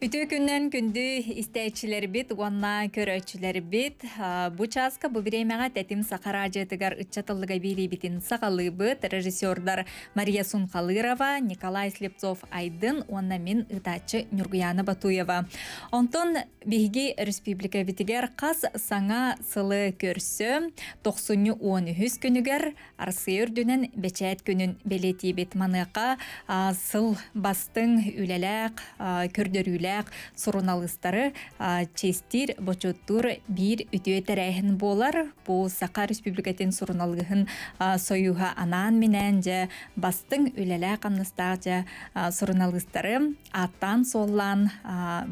Үтө күннен күнді истәчілер бит, уанна көрөчілер бит. Бұ часка бұ біремеға тәтім сақара жетігар үтчатылыға бейли бітін сақалы Режиссердар Мария Сунқалырова, Николай Слепцов Айдын, уанна мен ұтачы Нюргияна Батуева. Онтон биги республика бітігер қаз саңа сылы көрсі, 90 10 күнігер Арсы дүнін бәчәт күнін бәлеті бет манықа сыл бастың үләләқ, көрдірүлі билээх соруналыстары честир Бочутур, бир үтүө тэрэһин болар бу сака республикатын соруналыгын союха анан менен же бастың үлэлэ камныстаах же соруналыстары аттан соллан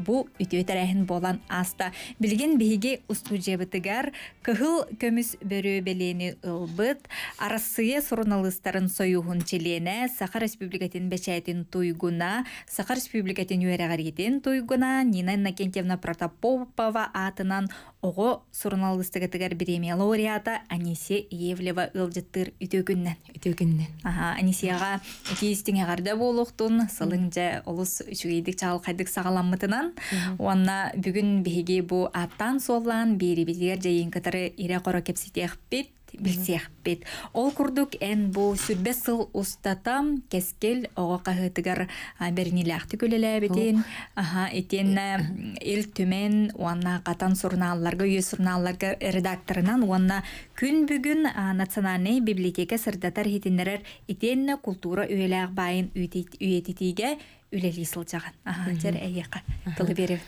бу үтүө болан аста билген биһиги устужебытыгар кыхыл көмүс бөрөбелени ылбыт арасыя соруналыстарын соухун челене сахар республикатын бечаэтин туйгуна саха республикатын үэрэгэргитин туйгуна Нина Накентьевна Протопопова атынан оғы сурналыстыгытыгар премия лауреата Анисе Евлева ылжыттыр үтөгүннен. Үтөгүннен. Аха, Анисега кийистиңе болуқтың болуктун, жа улус үчүгейдик чагыл қайдық сағаламытынан. уанна бүгін беге бу аттан соллан бері бидер жайын кытары ире кора кепсетек бит ол курдук эн бу сүрбе сыл устатам кескел ого кахытыгар бернилеахты битин аха итен э, ил түмен уанна катан сурналларга үйө сурналларга редакторынан уанна күн бүгүн национальный библиотека сырдатар хитиндерер итен культура байын байын үйетитиге үлелисылжаган аха тер эйека тылы беребин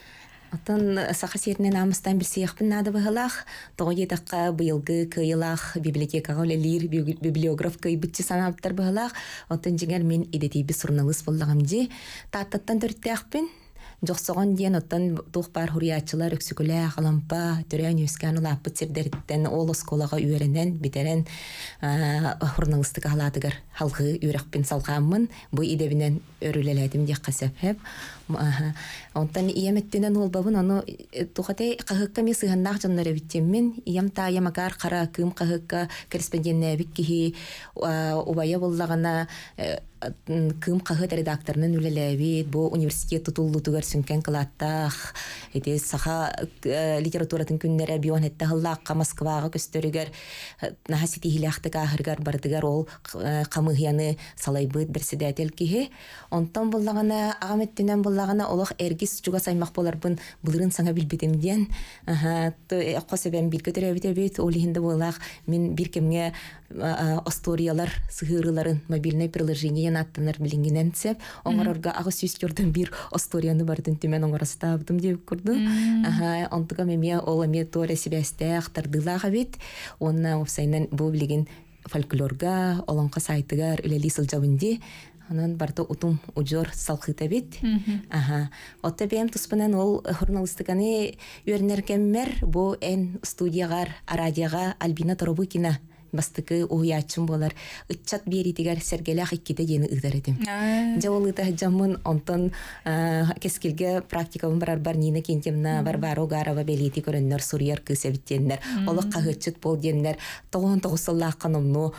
Отын сахасернен амыстан бир сияқпын нады бұғылақ, тоғы едаққа бұйылғы күйілақ, библиотекаға өлелер, библиограф күй бүтчі санаптар бұғылақ, отын мен едетейбі сұрналыс болағым таттан таттаттан төртті ақпын, жоқсоған ден оттан бар хуриятчылар өксүкүлэ халампа төрөн үскан улаппы цирдериттен ол осколага үөренен битерен журналистик халатыгар халкы үрөкпин салганмын бу идебинен Онтан ием еттенен ол бабын, аны тухатай қағыққа мен сыйғаннақ жанлары биттеммен, ием та ямагар қара кым қағыққа корреспондентіне біккихи, убая боллағана э, кым қағыт редакторының үлеләбит, бу университет тутуллу түгер сүнкен саха э, литературатын күннәре бион хетте хыллаққа Москваға көстөрігер, э, нахасити хилақтыға ахыргар бардыгар ол қамығияны салайбы берседәтел кихи. Онтан боллағана ағаметтенен болла сылағына олох эргис чуга саймах болар бын бұлырын саңа білбетім ден аққа сәбәм бір көтір әбет әбет ол ехінді болақ мен бір кемге асториялар сығырыларын мобильный приложение ен аттанар білінгенен сәп оңар орға ағы сөз көрдім бір асторияны бардың түмен оңар аста абдым деп көрдім онтыға меме ола ме тоғыр әсіп әсті ақтардылаға бет онна офсайнан бұл білеген фольклорға олонқа сайтыгар үлелі сылжауынде анан барда утум ужор салхыта бит аха отта бем туспанан ол э, журналистиканы үйренеркеммер бу эн студияга радиога альбина торобыкина бастыкы уяачым болар ытчат биэритигер сергелях икките дени ыдар идим же ол ыта жамын онтон кескилге практикабын барар бар нина кентемна бар бару гарова белити көрөннөр сурьяр кысебиттеннер олох кагычыт бол деннер тогон тогусыллаакканымну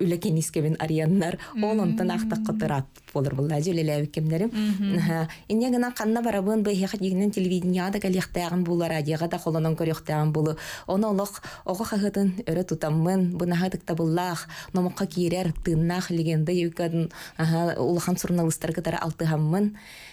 үлекенискебин арияннар ол онтон ахтакка тырат болар булла жөлелебиккемнерим инне гана канна барабын быхиха дигинен телевиденияда галехтаагын булар адияга да холонон көрехтаагын булу ону олох ого хагытын өрө тутаммын бынаһадык табыллах номоққа киирер тыннах легенда юкадын улахан журналистар кытары алтыхаммын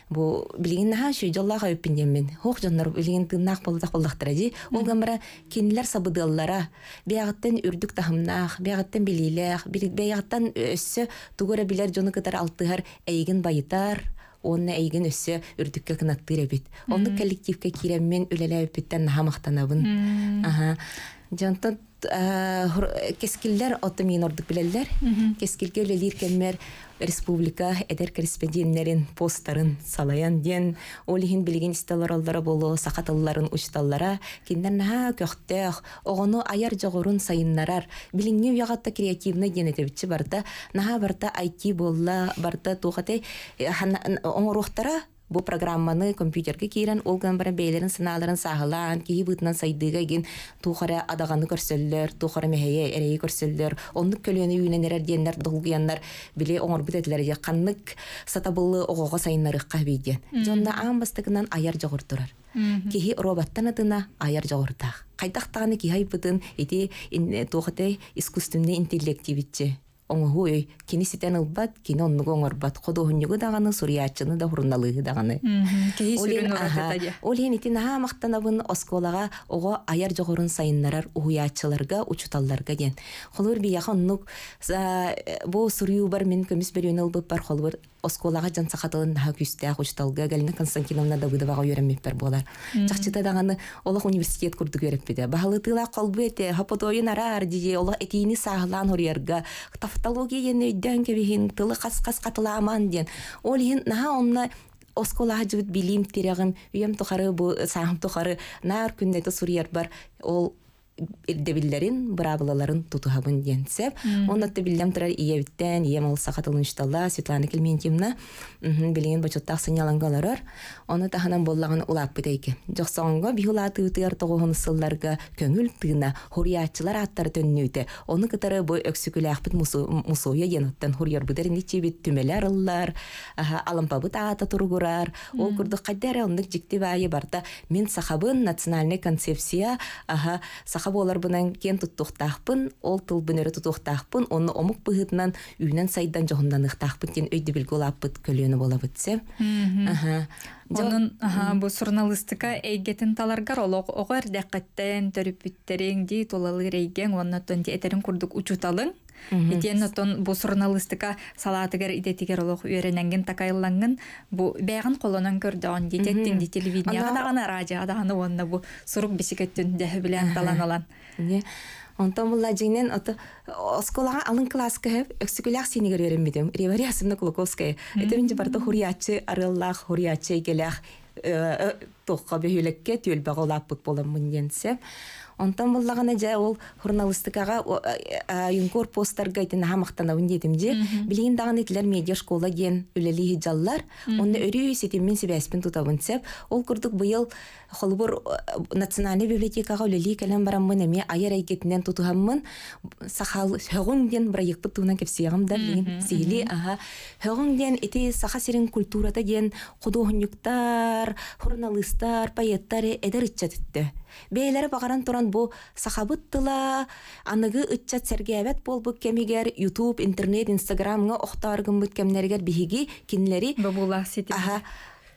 бу билигин наха шу жоллаах өппиндеммин хох жаннар билигин тыннах болдах болдахтара жи ол гамара кинлер сабыдыаллара бияғаттан үрдүк тахымнаах бияғаттан билилеах бияғаттан өссө тугора билер жону кытары алтыхар эйигин байытар онна эйген өссө үрдүккө кынаттыыр эбит онны коллективке киреммен үлелебиттен нахамактанабын аха жонтон Э, кескиллер оты мен ордык билеллер. республика эдер корреспондентлерин посттарын салаян ден олихин билген исталар аллары болу сахаталларын учталлара киндер наха көхтөх огону аяр жогорун сайыннарар билинне уягатта креативны генетебичи барда наха барда айти болла барда тухаты оңорухтара бу программаны компьютерге киирен олган барын бейлерин сынааларын сагалаан кии бытынан сайдыга гин тухара адаганы көрсөллөр тухара мехее эреи көрсөллөр оннук көлөнү үйненерер диендер долгуяндар биле оңорбут этилер же каннык сатабылы огого сайыннарыкка бийден жонда аамбастыгынан аяр жогор турар роботтан атына аяр жогортаах кайдактааны кихайбытын ити тухате искусственный интеллективитчи оңуһу кини ситен ылбат кини оннугу оңорбат ходуһуннюгу даганы сурьяатчыны да хурунналыыһы даганы ол иһин итин аа мактанабын осколага ого аяр жогорун сайыннарар уһуяатчыларга учуталларга ден холур бияха оннук э, бу суруу бар мен көмүс бөрүөн ылбып бар холбур осколаға жан сахатын хагүстә хучталга галина константиновна да давыдовага үйрәнмеппер болар чакчыта даганы олах университет курдук үйрәппиде бахалы тыла колбы эте хаподоин арар дие олах этини саглан хорьерга тавтология ене дән кебихин тылы кас кас катыламан ден ол хин наха онна осколаға жыбыт билим терегим үйем тухары бу сахым тухары нар күннәте сурьер бар ол ирдебиллерин бравлаларын тутуһабын диэнсеп оннатта биллем турар иебиттен ием ол сахатылыншталла светлана клементьевна билигин бочоттак сынялангаларар оны таханан боллаган улаппытайки жоксоонго биулаатыытыар тогуһун сылларга көңүл тыына хуриятчылар аттар төннүүте оны кытары бой өксүкүлээхпит мусуя диэноттан хуриярбытер ничибит түмеле арыллар алампабыт аата туругурар ол курдук каддер ондук жиктибаайы барда мен сахабын национальный концепция аха болар бұнан кен тұттықтақпын ол тыл бүнері тақпын, оны омық бұғытынан үйінен сайдан жоғындан ұқтақпын, кен өйді білгі олаппыт көлені бола сеп. Онын бұл журналистика әйгетін таларғар олық оғар төріп бүттерен дей толалы рейген, оннаттон де әтерін күрдік учуталың. Итен отон бу журналистика салатыгер идетигер олох үйрененген такайлангын бу бәгын колонан он дитеттин ди телевидение гана радио гана онна бу сурук бисикеттүн дәһи белән таланалан. Онтан булла жинен ото осколага алын класс кеп эксекуляр синигер берем бидем. Ревари асымна Кулаковская. Это минди барта хуриячы арыллах, хуриячы гелях. Э, э, Тоққа бөйлекке төл бағылаппык боламын енсеп. Онтан боллагана жа ол журналистикага э, э, э, юнкор посттарга итин хамактанабын дедим же билигин даган итилер медиа школа ген үлелии жаллар онда өрүү сетимин себеспин тутабын сеп ол курдук быйыл холбур национальный библиотекага үлелии келен бараммын эми аяр айгетинен тутухаммын сахал хөгүн ден проектпы туунан кепсиягам да билигин сиили аха хөгүн ден ити саха сирин ген художниктар журналисттар поэттар эдер итчатитте Бейләре бағаран туран бу сахабыттыла, аныгы үтчә сергәбәт бул бу кемегәр YouTube, интернет, Instagram-га охтаргым үткәннәргә биһиги кинләре. Бу була Аһа,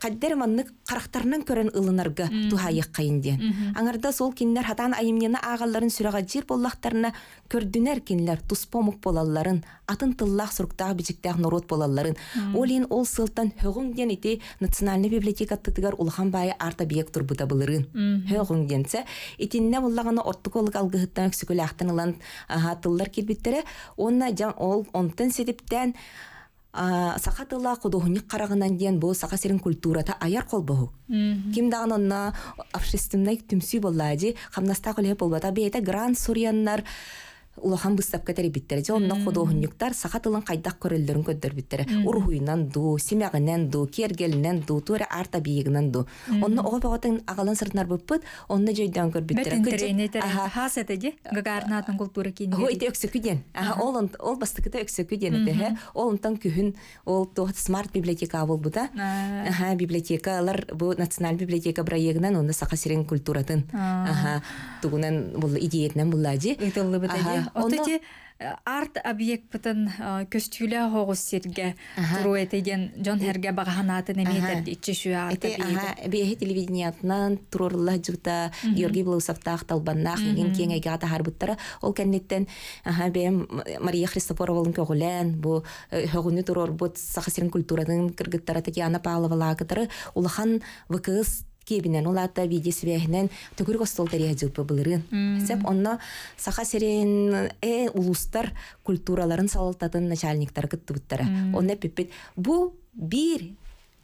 қаддер маннык қарақтарынан көрін ылынарга тухайық қайынде. Аңарда сол кинлер хатан айымнена ағаларын сүраға жер боллақтарына көрдінер кинлер туспомық болалларын, атын тыллақ сұруқтағы біжіктағы норот болалларын. Ол ол сылтан хөгіңден ете национальный библиотека улхан байы арта биек тұрбыда бұлырын. Хөгіңденсе, етінне боллағаны орттықолық алғығыттан өксікілі ақтын ылан тыллар келбеттері, онна ол онтын сетіптен саха тыла кудухуник карагынан диен бу саха сирин культурата аяр кол ким даган онна общественный түмсүй болла ди болбата грант сурьяннар улахан быстап кетер биттер же онна ходоһуннюктар сахатылын кайдак көрөллөрүн көдөр биттер урхуйнан ду семягынан ду кергелинен ду туре арта биегинен ду онна ого боготын агалын сыртнар быппыт онна жойдан көр биттер хас культура кинди өксөкүден ол ол бастыкыта өксөкүден эте олунтан күһүн ол тохт смарт библиотека болбуда аха библиотекалар бу националь библиотека браегинен онда сака культуратын аха тугунан бул идеетнен буллади ага От эти э, арт объект бытын э, көстүлә хогус серге туру этеген жон э, херге баганатын эметер иччи шу арт объект. Бе телевидениятнан турурлла жута Георгий Блаусовтах талбаннах иген кеңе гата харбыттара ол кеннеттен аха бе Мария Христофоровалын көгөлен бу хөгүнү турур бут сахасирин культуранын кыргыттара Татьяна Павлова лагатары улахан вкс кебинен улата види свяхнен түгүр гостол тария былырын сеп онно саха серен э улустар культураларын салалтатын начальниктар кыттыбыттары онна пеппет бу бир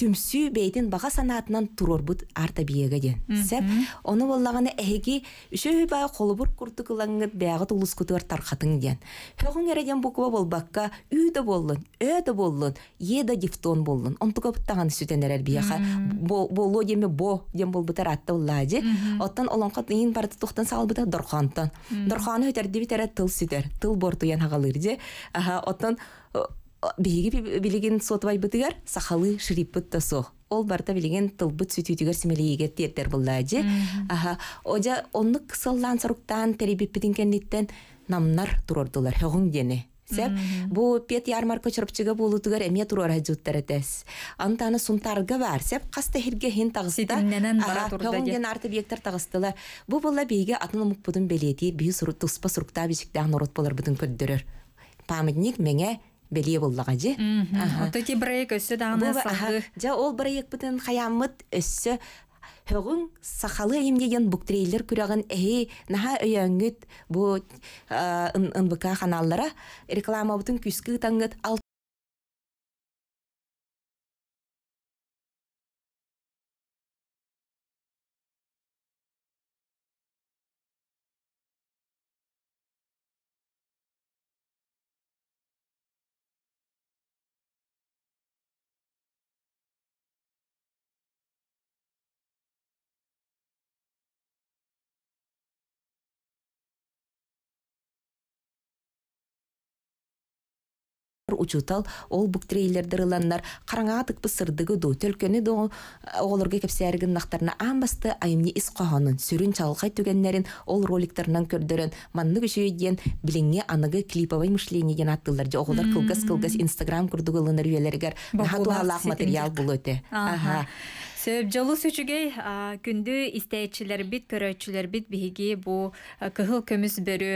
түмсү бейтин баха санаатынан турорбут арта биеге ден сеп оны боллаганы эһиги үшөй бай холубур куртукылаңыт бэагы тулускутуар тархатың ден хөгүң эреден буква болбакка үй да боллун ө да боллун е да дифтон боллун онтукаптаган сүтенерер бияха боло деме бо дем болбутар атта уллаади оттан олонко ыйын барты тухтан саалбыта дорхантан дорханы өтердибитере тыл сүтер тыл бортуян хагалырди оттан биһиги билигин сотубайбытыгар сахалы шириппыт да со ол барта билигин тылбыт сүтүтүгер симелииге тиеттер буллаажы аха одя оннук кысыллан соруктан теребиппитин кенниттен намнар турордулар хогуң дени сеп бу пет ярмарка чырпчыга булутугар эмне турор ажуттар этес антаны сунтарга бар сеп каста хирге хин тагыста хогуңден арты бектер тагыстылар бу булла бейге атын умукпудун белети бии сурут туспа суруктаа бишиктаан орот болар бутун көддөрөр памятник меңе белие боллаға же. Отоки брайек өссө дағына салғы. Жа ол екі бұтын хаямыт өссө Хөгүн сахалы емдеген буктрейлер күрәгән эй наһа өйәңгіт бу НБК каналлары реклама бутын күскү таңгыт учутал ол бук трейлердер қараңа атык бысырдыгы ду төлкөнү ду оолорга э, кепсээригин нактарына аамбасты айымни ис кохонун сүрүн чалгай түгеннерин ол роликтарынан көрдөрөн манны күшүйе диен билиңе аныгы клиповой мышлениеден аттылар же оголор кылгас кылгас инстаграм курдугылыныр үйелергер материал бул Сөп жолу сүчүгей күнді истейчилер бит көрөчүлер бит биһиги бу кыһыл көмүс бөрү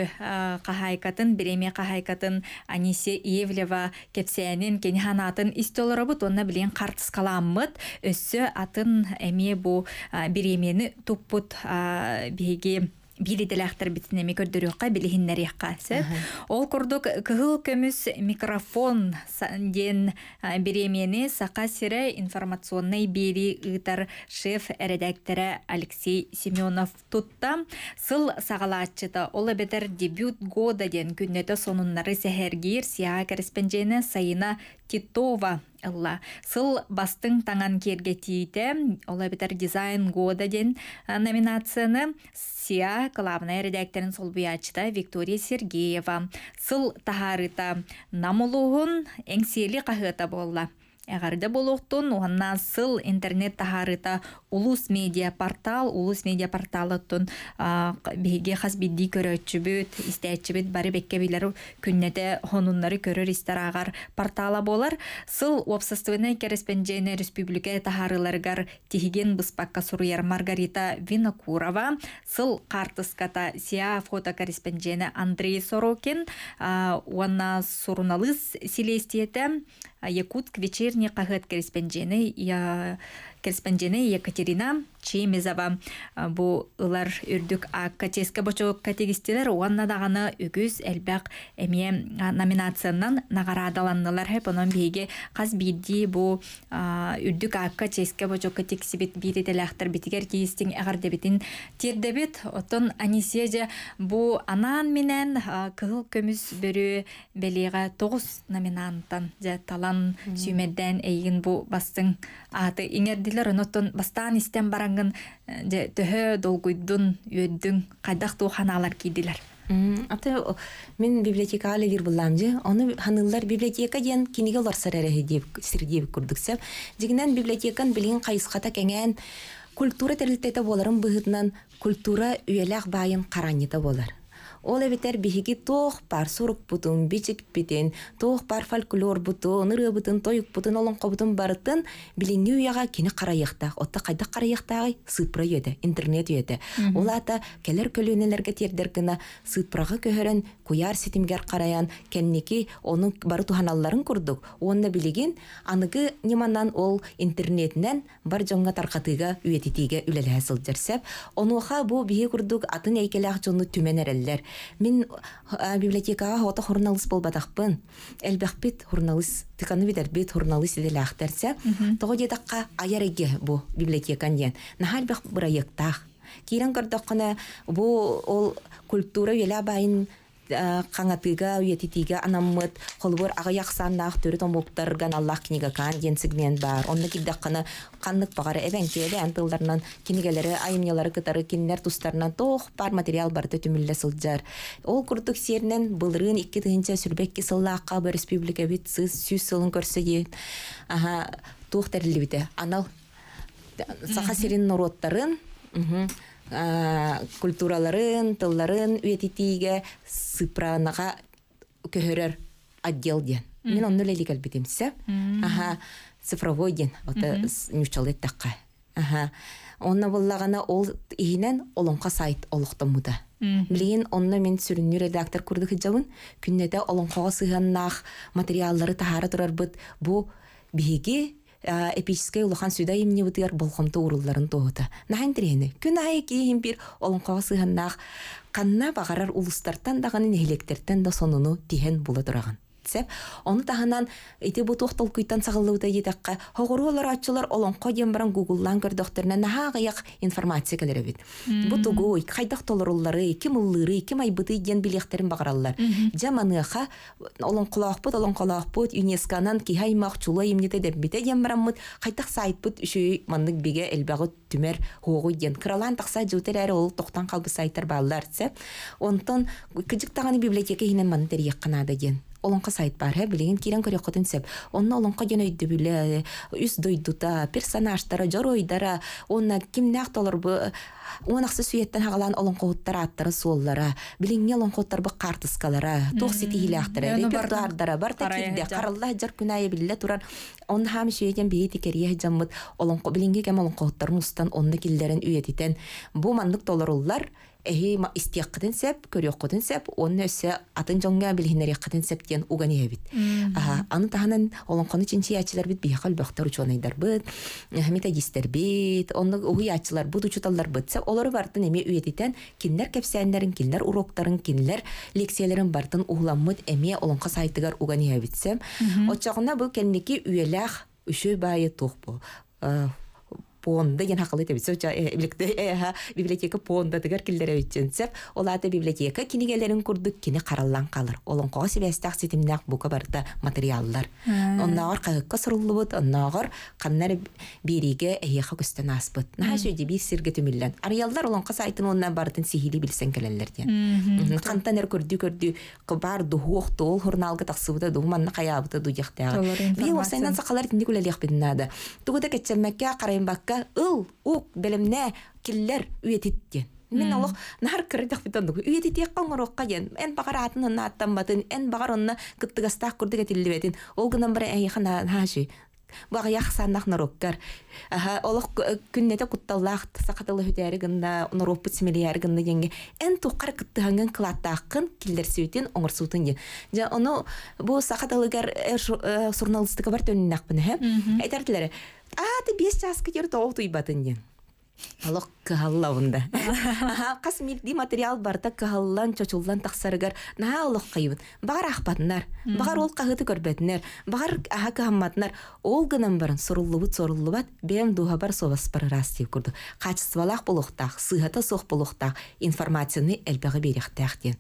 кахайкатын биреме кахайкатын Анисе Иевлева кепсеянин атын истолоробут онна билен картыс каламмыт өссө атын эме бу биремени туппут биһиги билителяхтар битине көрдөрүкка билихиннерихка қасы. ол курдук кыгыл көмүс микрофон ден беремени сака сире информационный бери ыытар шеф редакторы Алексей Семенов тутта сыл сагалаатчыта ол эбетер дебют года ден күннөтө сонуннары сәхәргир сиа корреспонденты Саина Титова сыл бастың таңан керге тиите ола дизайн года ден номинацияны сия главная редакторын солбуячыта виктория сергеева сыл тахарыта намулугун еңселі кахыта болла Әғарды болуқтын оғанна сыл интернет тахарыта улус медиа портал, улус медиа порталыттын беге қаз бидді көрөтчі бүт, істәтчі бүт, бәрі бекке білер күннеті э, хонунлары көрір істер ағар портала болар. Сыл обсыстывына корреспонденция республика тахарыларгар тихиген бұспаққа сұруяр Маргарита Винокурова, сыл қартыската сия фотокорреспонденция Андрей Сорокин, оғанна сұрыналыз селестиеті, якут квечерний кагат кереспенджени я корреспонденти Екатерина Чемезова. Ә, бу ылар үрдік аккатеска бочо категистилер уанна дағаны үгіз әлбәк әме номинациянан нағарадаланнылар хеп онын бейге қаз бейді бу ә, үрдік аккатеска бочо катексибет бейді дәләқтір бетігер кейістің әғар тердебет отын бу анан менен ә, кыл көміз бөрі белига тоғыз номинанттан талан сүймеден эйин бу бастың аты иңердил Билер онотон бастан истен барангын э, же төһө долгуйдун үйөддүн кийдилер. Ата мен библиотека алыгыр булам оны аны ханыллар библиотека ден киниге олар сарарахи деп сирдеп курдуксеп, дигинен библиотекан кайыската кеңен культура терилтете боларын быһытынан культура үйелях байын каранита болар. Ол эбитер биһиги тох бар сурук бутун, бичик битин, тох пар фольклор бутун, ныры бутун, тойук бутун, олон кобутун барытын билинни уяга кини карайыктах, отта қайда карайыктагы сыпра еді, интернет еді. Ол ата келер көлүнелерге өнелерге гына сыпрагы куяр ситимгер караян кенники оның бары туханалларын курдук онна билигин аныгы неманан ол интернетнен бар жоңга таркатыга үетитиге үлеле сылдерсеп онуха бу бии курдук атын жону жонну түменереллер мин э, библиотекага хота журналист болбатакпын элбахпит журналист тыканы бидер бит журналист иделахтерсе того дедакка аяреге бу библиотекан ден нахал бах проекттах кирен бу ол культура веля байын Э, қаңатыга уйетитиге анаммыт холбур ага яқсаннаах төрүт омултарган аллах книгакан сегмент бар Онны киддакканы каннык багары эбенкеэле антылдарынан кинигелери айымнялары кытары кинилер тустарынан тоқ бар материал бар түмүлле сылдьар ол курдук серінен былырын икки тыынча сүрбекки сыллаққа бір республика бит сыз сүз сылын көрсіге аха тоқ терилибите анал саха сирин уроттарын культураларын, тылларын үетитиге сыпранаға көһөрөр отдел Мен оны лелик Аха, цифровой ден. Ота нючал Онна ол иһинен олонқа сайт олықтым муда. Билин онна мен сүрүнү редактор күрдүк жабын. Күнеде олонқоға сыйғаннақ материаллары тағары тұрар бұд. бұ бигігі. Э, эпическе улахан сүдә имне бутыр болхомты урулларын тоһута. Нахин тирене. Күн ай киһим бир олонкага нақ. канна бағарар улустартан дағанын електерттен да сонуну тиһен була сеп оны таһанан ити бутух толкуйтан сагылыуда етаққа хоғурулар олон олонко дембаран гуглдан көрдөхтерне нахагыяк информация келеребит бу тугуй хайдах толоруллары ким уллыры ким айбыты ден билехтерин багараллар жаманыха олонколоохпут олонколоохпут юнесконан кихаймах чулай имнете деп бите дембаранмыт хайтах сайтпут үшүй маннык биге элбагы түмер хуогуй ден кыралан такса жутер әрі ол тоқтан қалбысайтыр баллар десе онтон кыжыктаганы библиотека хинен маны терияк канада ден олонқа сайт бар, ә билеген кирен көрек кытын сеп. онна олонқа ген үтте билә, үз дойдута, персонаждар жарой дара, онны ким нәхтәләр бу? Оныксы сүйәттән хагалан олонқа уттар аттыры соллары. Билең нәлон котыр бу картыскалары, токсит иләктәре, репертуар дара бар та кинде, карылла җыр күнәе билә турар. Онны һәм шуеген бие тикәр я җәммәт кем Бу эһи истияккытын сәп көрөккытын сәп онны өсө атын жоңга билхинереккытын сәп диен уганиебит аны таханан бит бит бартын эми үйетитен кинлер кепсәннәрин кинлер уроктарын киннер лекцияларын бартын ухламмыт эми олонка сайтыгар уганиебит сәм отчагына бу кенники үйелях байы тух понда ен хақылы тебі сөйча эбиликте эха библиотека понда дигер киллере үтченсеп оларда библиотека кинигелерин курдук кини караллан калыр олон кого себестак ситимнак бука материалдар материаллар оннагар кагыкка суруллубут оннагар каннар бириге эхиха көстен аспыт наха сөйди бир сирге түмүллен арияллар олон кас айтын оннан бардын сихили билсен келелер диен кантанер көрдү көрдү кыбар духуох тол хурналга таксыбыта думанны каябыта дуяхтага бии осайнан сакалар тинди күлелиях бидинада тугуда кетчеммекке карайын бакка та ыл ук белемне киллер үетиттен мен олох нахар кирдик битандык үетитек коңорокка ген эн багар атын аттан батын эн багар онна кыттыгастак курдык этиллибетин ол гынан бир эйхана хаши бага яхсаннах нароккар аха олох күннете кутталлах сакатылы хөтәри гында нороб писмелияр гында генге эн тукар кыттыган кылаттакын килдерсүтен оңырсутын ген жа оны бу сакатылыгар э, э, журналистика бар төннәк бина һә әйтәртләре ааты бес жаскы кер тоғу туйбатын ден Алок Кас милди материал барда кыһаллан чочуллан тахсарыгар наһа алок кыйбын. Багар ахпатынар багар ол кагыты көрбетнер, багар аха кыһамматнар. Ол гынан барын сурулубут сурулубат бем духа бар совас бар рас тип курду. Качествалах булуктах, сыгата сох информацияны элбеге берехтах ден.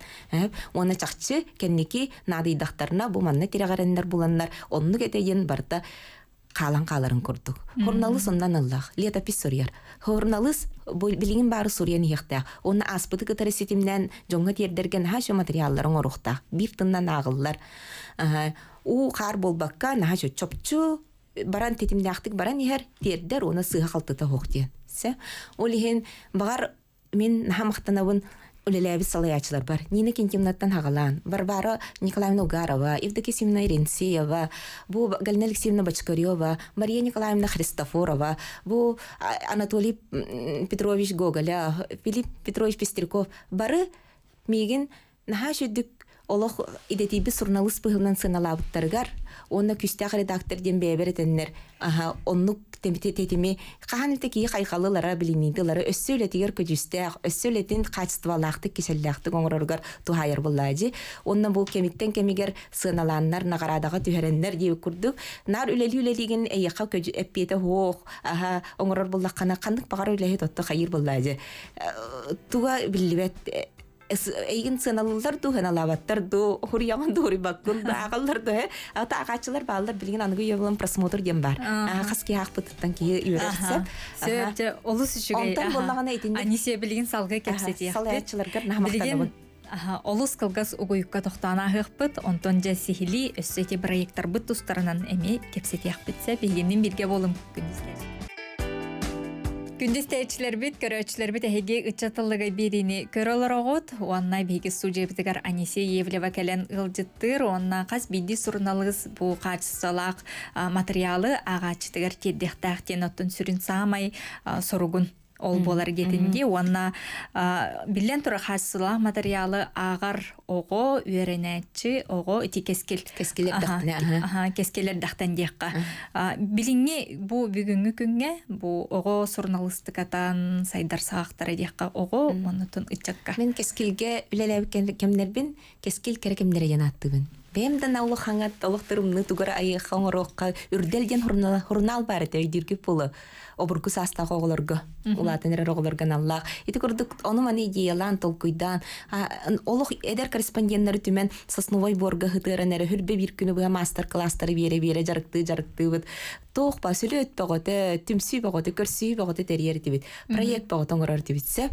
Оны чакчы кенники надыйдактарына бу манны кирегареннер буланнар, онны кетеген барта қалан қаларын курдук хорналыс ондан ыллах лето хорналыс билигин баары сурьен ихтя оны аспыды кытары ситимнен жоңга тердерген хашу материалларын орухта бир тыннан агыллар у қар чопчу баран тетимде ақтық баран ихер тердер оны сыга халтыта хохтен се ол багар мен нахамактанабын салай ачылар бар. Нина Кенкимнаттан хағалан. Варвара Николаевна Угарова, Евдокия Семеновна Иренсиева бу Галина Алексеевна Бочкарева, Мария Николаевна Христофорова, бу Анатолий Петрович Гоголя, Филипп Петрович Пестерков. Бары меген наха олох идетиби сурналыс пыһылнан сыналаабыттарыгар онна күстәх редакторден бээберетеннер аха оннук тетими каханте кии кайкалылара билинидылары өссөөлетигер көдүстәх өссөөлетин качестволахтык киселлахтык оңороргар тухайыр буллаажи онна бул кемиттен кемигер сыналааннар нагарадага түһәреннер диеп курдук нар үлели үлелигин эйяка эппиете хоох аха оңорор буллаккана кандык багар үлеһи тотто хайыр буллаажи э, туга билибет э, эйин сыналылар ду хыналаваттар ду хурьяман ду хурибаккун да агаллар ду ата агачылар баалар билген аныгы ёблан просмотр дем бар хаски хакпытыттан ки юрасып сөйте олус үчүгэй онтан боллаган әйтинде анисе билген салгы кепсети салаятчыларгар намактанабын Олус кылгас угуйукка тохтана хыхпыт, онтон же сихили өссөйте проекттар бут тустарынан эме кепсетияхпытса, бейгеннен бирге болым күнүздер. Күндіз бит біт, бит біт әйге үтчатылығы беріні огут уанна биги бейгі су Анисе Евлева келен ғылдеттір, онна қаз бейді сұрналығыз бұ қачысалақ материалы ағачтығыр кеддіқтақ тен сүрүн сүрін самай соругун ол болар кетінде, онна билен тұры хасыла материалы ағар оғы үйренәчи оғы ити кескел кескелер дахтан кескелер деққа диякка бұ бу күнге күнге бу сұрналыстық атан сайдар сағақтары оғы ого мұнытын ытчакка мен бен, кескел кәрі кескил керекемнере бен. Бемдан аулы хаңат олық тұрымны тугар айы хаңырыққа үрделден хұрнал бары тәйдіргі пулы. Обыргы састағы оғылырғы, ұлатын әрі оғылырған аллақ Еті көрдік, оны маны идеялан толкуйдан. Олық әдер корреспонденттері түмен сосновой борғы хытырын әрі хүрбе бір күні бұға мастер-кластары бере-бере жарықты жарықты бұд. Тоқ ба, сөйлі өт бағыты, түмсүй бағыты, көрсүй бағыты тәрер дебет. Проект бағыты оңырар дебетсе,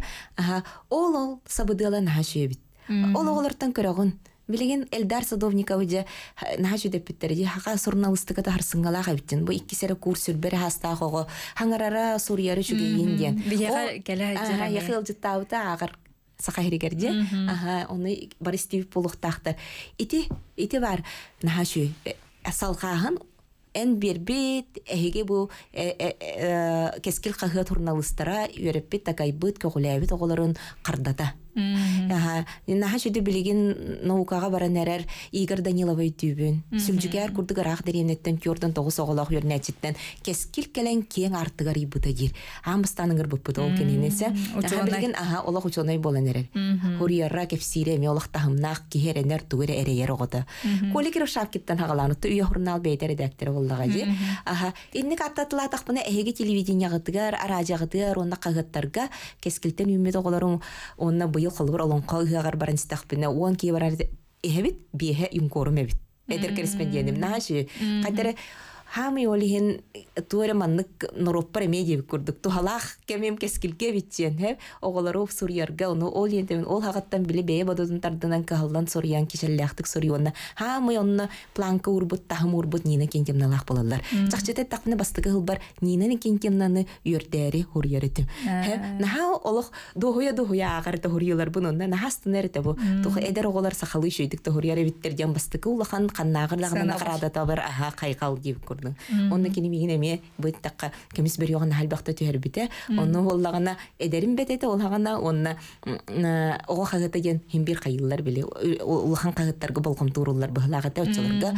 ол ол сабыдылан ғашуе бет. Ол оғылыртан көріғын. Билеген Эльдар Садовников же деп жүдеппиттер же хака журналистика тарсыңгала кайттын. Бу икки сере курсур бер хаста хого. Хаңарара сурьяры жүгейин ден. Бияга келе жара. Яхыл жыттаута агыр сахаригерде аха оны бар стив полухтахтар ити ити бар нахашу э, салхахан эн бербит эһиге бу э, э, кескил кахы журналистара үйреппит такайбыт көгүләбит оголарын кардата Наха білеген наукаға баран әрәр Игорь Даниловой дүйбін. Сүлжігер күрдік арақ дәренеттен көрдін тоғыз оғылақ өрнәтшіттен кескіл кәлен кең артығар ибыта кер. Амыстаныңыр бұппыды ол кененесе. Білген аға олақ учонай болан әрәр. Хуриярра кепсире ме олақ тағымнақ кейер әнер түгірі әрейер оғыды. Колі шап шапкеттен хағаланыты үйе хұрнал бейдер редактор болдыға же. Аха, инник аттатылатақ бұны әйге телевидения ғытығар, радио ғытығар, онда қағыттарға кескілтен үмеді оғыларым, онна бұй ойыл халбыр олонқа ыһыагар баранстахпына уон ки барар эһебит биэһэ юнкорум эбит эдер корреспондентим наажи кайдары Хамы олиһин туара маннык нороппар эме дип курдук. Тухалах кемем кескилке битсен, хэ? Оголоров сурьярга, ну ол ентем ол хагаттан биле бее бододун тардынан кахалдан сурьян кишеллахтык сурьонна. Хамы онна планка урбут, тахым урбут нина кенкемна лах болалар. Чакчете такны бастыгы хылбар нина кенкемнаны үрдәри хурьярыты. Хэ? Наха олох дохуя дохуя агарта хурьялар бунунна нахастын эрте бу. Тух эдер оголар сахалы шөйдик тохурьяр биттерден бастыгы улахан каннагырларына карада табар аха кайкал дип курдук булдың онны кини мигине ме быттакка кемис бер ягына халбакта төһәрбите онны холлагына эдерим бетете ол хагына онна э, ого хагыта ген химбир кайыллар биле улахан кагыттарга болгом туруллар быхлагыта очылырга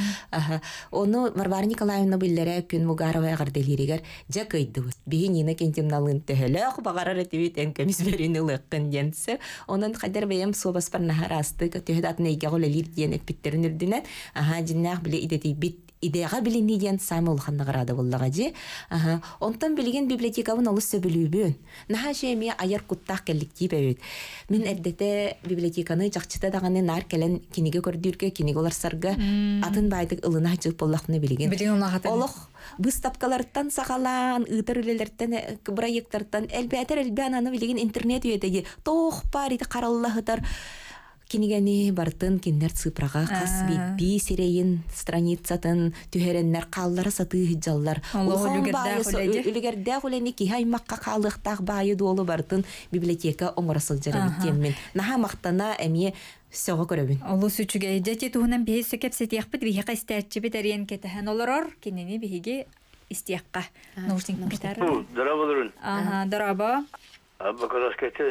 оны варвара николаевна биллере күн мугарова гарделиригер жак ыйдыбыз биһин ина кентимналын төһөлөх багарар этибит эн кемис берин ылыккын денсе онын хадер бейем суобаспар нахарасты төһөдатын эйге голелир диен эппиттерин үрдүнен аха жиннах биле идети бит идеяға билиниден сами улханнагырады буллага же аха онтон билген библиотекабын олус сөбүлүүбүн наха шеми аяр куттах келликтиибебит мен эрдете библиотеканы жакчыта даганы нар келен көрді көрдүүркө киниге олар сарга атын байдык ылына жыл поллахны билген олох выставкалардан сағалан ыдыр үлелерден проекттардан э, элбетер элбе интернет үйедеги тоқ бар иди кинигәне бартын кинер цыпрага хас би сирейин страницатын төһәрәннәр каллары саты хиҗҗаллар. Улгар да хөлени ки һай макка калык тах байы бартын библиотека оңрасыл җирен тем мен. Наһа мактана әмие сөгө көрәбен. Алла сүчүгә иҗәти туһынан бие сәкәп сәти яхпыт би хакы истәтчә би дәрән кете олорор кинени биге истияка. Нуртин китәр. Дораба. Аһа, дораба. Абы кадәр кете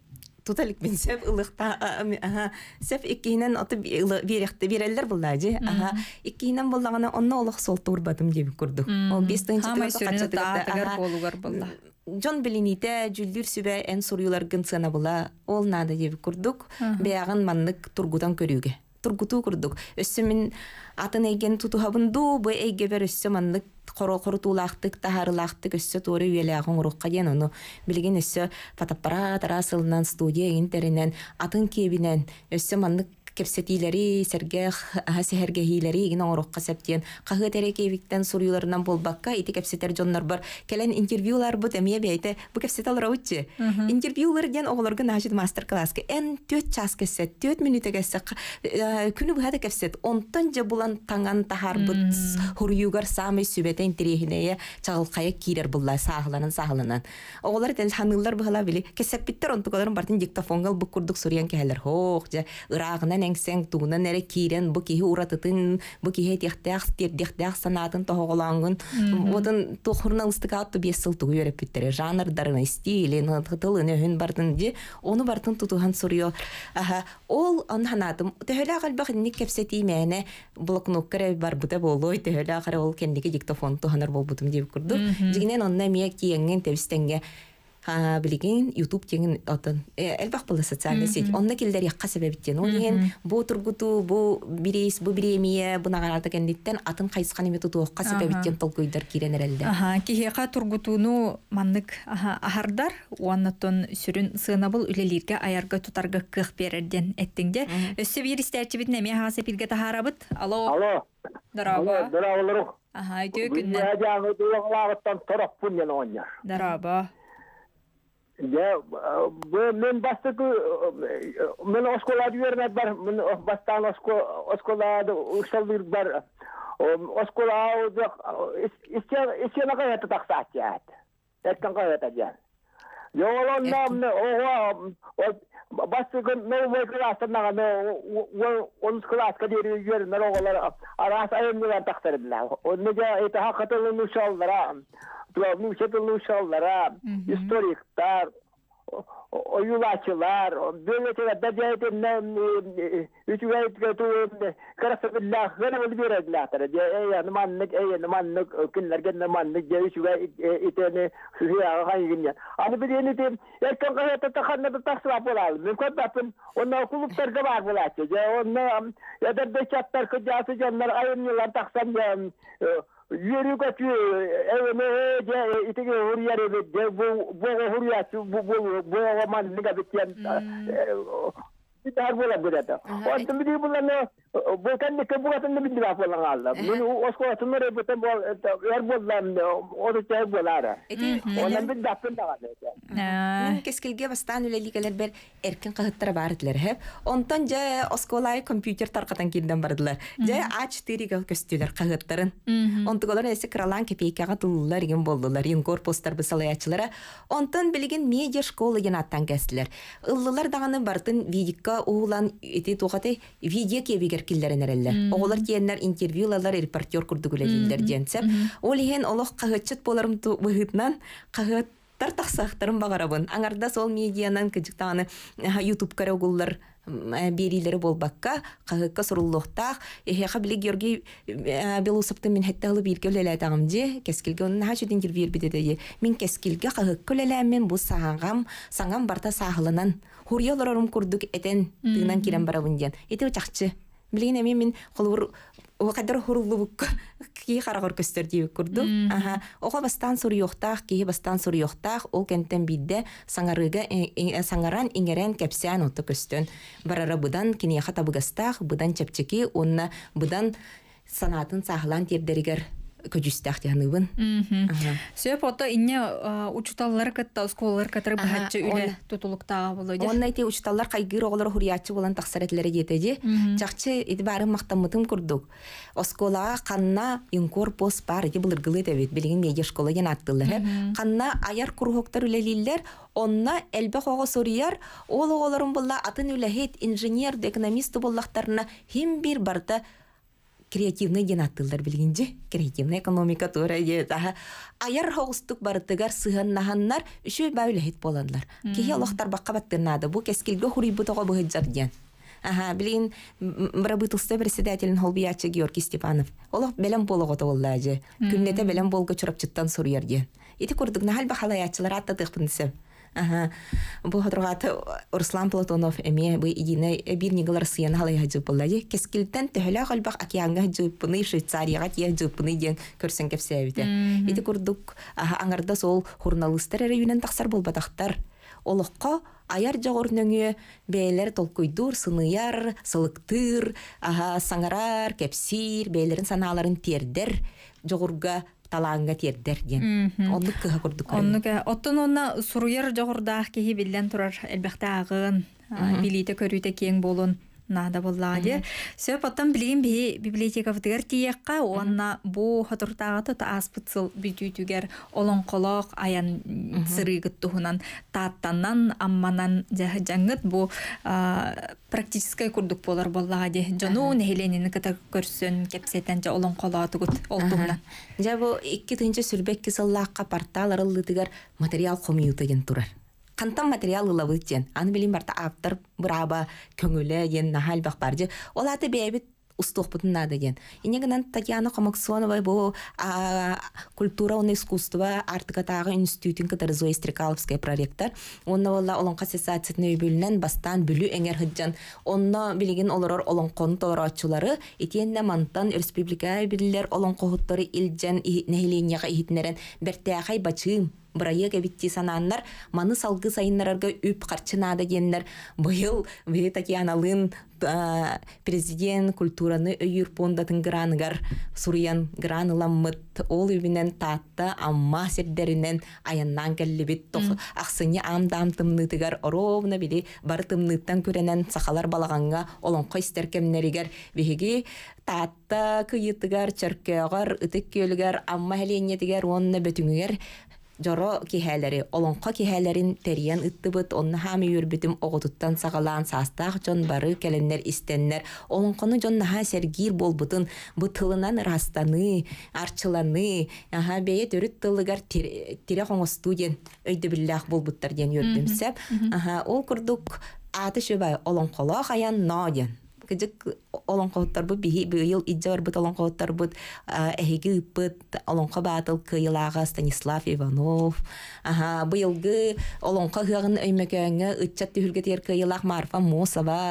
Тоталик мен сәп ылыкта аһа сәп икенен атып бирехте э, бирәлләр булды ди аһа икенен булдыгына онна олык сол турбадым дип күрдек ул 5 тынчы тәмәсәтәгә тәгәр булыр булды Джон Белинитә җүлдер сүбә ансурылар гынсана була ол нада дип күрдек бәягын маннык тургудан күрүге тургуту курдук өссө мин атын эйген тутуабынду бы эйге бер өссө маннык коро курутулаахтык тахарылаахтык өссө туура үелеахуң урукка диен ону билген өссө фотоаппарат арасылынан студия интеринен атын кебинен өссө маннык кепсетилери сергех хасихергехилери гина орокка септен кахы терекевиттен суруйларынан болбакка ити кепсетер жоннор бар келен интервьюлар бу темие бейте бу кепсет алраучы интервьюлар ден оголорга нажид мастер класска эн төт час кесе төт минута кесе э, күнү бу хада кепсет онтон же булан таңан тахар бу хуруюгар самый сүбете интерехинее чагылкая кирер булла сахыланын сахыланан оголар ден ханыллар бу хала били кесеппиттер онтукаларын бартын диктофонгал бу курдук суриян кехелер хох же ырагынан кэһэн эҥсең туһунан эрэ бу кихи уратытын бу киһи тиэхтээх тиэрдиэхтээх санаатын тоһоҕолоҥгун отын тухурна ыстыкаатты биэс сыл тугу үөреппиттере жанрдарына стилин тыл өнөһүн бартын ди ону бартын тутуган суруйо аха ол он ханатым төһөлө агалбах инник кепсетиимээне блокнуккере барбыта болой төһөлө акара ол кендиги диктофон туханар болбутум дип курду жигинен онна мия киэҥҥен тебистенге билигин ютуб деген отон э, элбах была социальный сеть онна келдер якка себебиттен ол деген бу тургуту бу бирейс бу биремия карата кенниттен атын кайсыкан эме тутуокка себебиттен толкойдор киренер элде кихека тургутууну маннык ахардар уаннатон сүрүн сыынабыл үлелирге аярга тутарга кых берерден эттиңде өссө бир биристерчибит неме хаса сепилге тахарабыт алло алло здорово здорово Ага, күйкіннен. Бұл дарабы Я, мен бастык мен осколады бар, мен бастан осколады jolloin nam ne owa oyulacılar, devletine bedeydim, e, hükümet götürdüm, karası billah, gene öyle bir edilatları diye, ey yanımanlık, ey yanımanlık, günler yanımanlık diye, hükümet itene suya hangi gün ya. Anı hani bir yeni diyeyim, erken kayıtta takanla da tasraf olalım, mümkün bakın, onlar kulüpler de var bulaşıyor, ya onlar, ya da beşatlar, kıcası canlar, ayınlılar taksan ya, e, yeruka ti ewe me je itige horia de de bo bo horia tu bo bo bo man niga bitian dar bola gudata on tumidi bola no bu kendi bu katında bir lira falan aldı. Bunu o skolatını repete bol yer bollam o da школа бартын видикка киллеренерелле. Олар киеннер интервьюлалар репортер курдугуле дилдер диенсеп. Ол иген олох кагычыт боларым ту быгытнан кагыттар багарабын. Аңарда сол медианан кыжыктаны YouTube карагуллар э, берилері болбакка кагыкка суруллохтах эхеха биле георгий э, белусапты мен хетте алып ирке же, де кескилге оннаха чудин гирбир бидедеи мен кескилге кагыкка үлеләмен бу сагам саңам барта саахылынан хурья лорорум курдук этен тыынан кирен барабын диен эте билигин эми мин холур уакайдар хуруллубукка кии харагор көстөрдиби курду аха ого бастан суруйохтаах кии бастан суруйохтаах ол кентен бидде саңарыга э, э, э, саңаран иңерен кепсян уту көстөн барара будан кинияха табыгастаах будан чапчики онна будан санатын сахалан тердеригер яны ыбын. Сөп ото инне учуталлар катта осколлар кытыр бахатчы үле тутулуктагы болойду. Онна ити учуталлар кайгыр оглор хуриятчы болан таксаратлары жетеди. Жакчы ити баарын мактамытым курдук. Осколага канна инкорпус бар булар гылы дебит билген медиа школа ген аттылар. Канна аяр курхоктар үлелилер онна элбе хого сорияр ол оголорун булла атын үлехет инженер экономист буллахтарына хим бир барда креативный генаттылдар билгинчи креативный экономика тура таха аяр хоғустук барытыгар сыһаннаһаннар үшү бәүлэхит боланлар кихи олохтар бакка баттырнаады бу кескилге хурибутого быһыджар диэн Ага, блин, брабытылста председателин холбиячы Георгий Степанов. Олох белем болгото боллажы. Күннете белем болго чурапчыттан сурьерген. Ити курдугна халба халаячылар аттадык бындысым. Бу хоторгат Руслан Платонов эме бу идине э, бир нигалар сыяна халай хаджып булды. Кескилтен төһөлә халбах акиянга джупны Швейцарияга тия ден көрсен кепсе бите. Ити курдук аңарда сол журналисттер районын тахсар булбатахтар. Олоққа аяр жогорнөңө бәйлер толкуйдур сыныяр сылықтыр, аха саңарар кепсир бээлерин саналарын тердер жогорга талаанга тиэрдер диэн оннук кыха курдук оннук оттон онна суруйар жогордаах киһи билэн турар элбэхтэ агын билиите көрүүтэ кең болун нада боллааде все потом билигин бии библиотека вдыгер тиекка онна бу хотуртагы тот аспытсыл бүтүүтүгер олоңколок аян сырыгыт тухунан тааттаннан амманан жаңыт бу практическая курдук болар болла боллааде жону нехиленини кыта көрсөн кепсетен же олоңколоотугут олтумнан жа бу икки тыынчы сүрбекки сыллаакка портал ырыллытыгар материал комьютеген турар кантан материал ылабыт диэн аны билим барта автор быраба көңүлө ен нахал бар же ол аты бээбит устухпутун нада деген ине гынан татьяна комаксонова бу культура он искусство артыкатагы институтын кытары зоя стрекаловская проректор онна волла олонка ассоциацияны өйбүлүнен бастан бүлү эңер хыджан онно билигин олорор олонкон толорачулары этиенне мантан республика билилер олонкохуттары илжан нехиленияга ихитнерен бертеахай бачыым бұрайық эбитти санааннар маны салгы сайыннарарга үп карчынаада геннер быйыл бе татьяналын президент культураны өйір понда гран суруян граныламмыт ол үбінен таатта амма сердеринен аяннан келлибит ақсыне тымныытыгар ровно били барытымныттан көренен сахалар балағанға олонко кемнеригер биһиги таатта кыйытыгар чөркеогар ытык көлгер амма хеленетигер онна бөтүңүгер жоро киһэлери олонхо киһэлерин териян ыттыбыт онны хам юрбитим оготуттан сагалан састақ жон бары келеннер истеннер олонхону жон наха сергир болбутун бытылынан растаны арчыланы аха бэйэ төрүт тылыгар тире хоңосту студент өйдөбүллээх болбуттар диен юрбимсеп аха ол курдук аты шөбай олоңколо аян но кыжык олонкохоттарбыт биһи быйыл идже барбыт олонкохоттарбыт эһиги ыппыт олонко баатыл кыйылаага станислав иванов аха быйылгы олонко хыагын өймөкөңө ытчат түһүлгетиер кыйылаах марфа мосова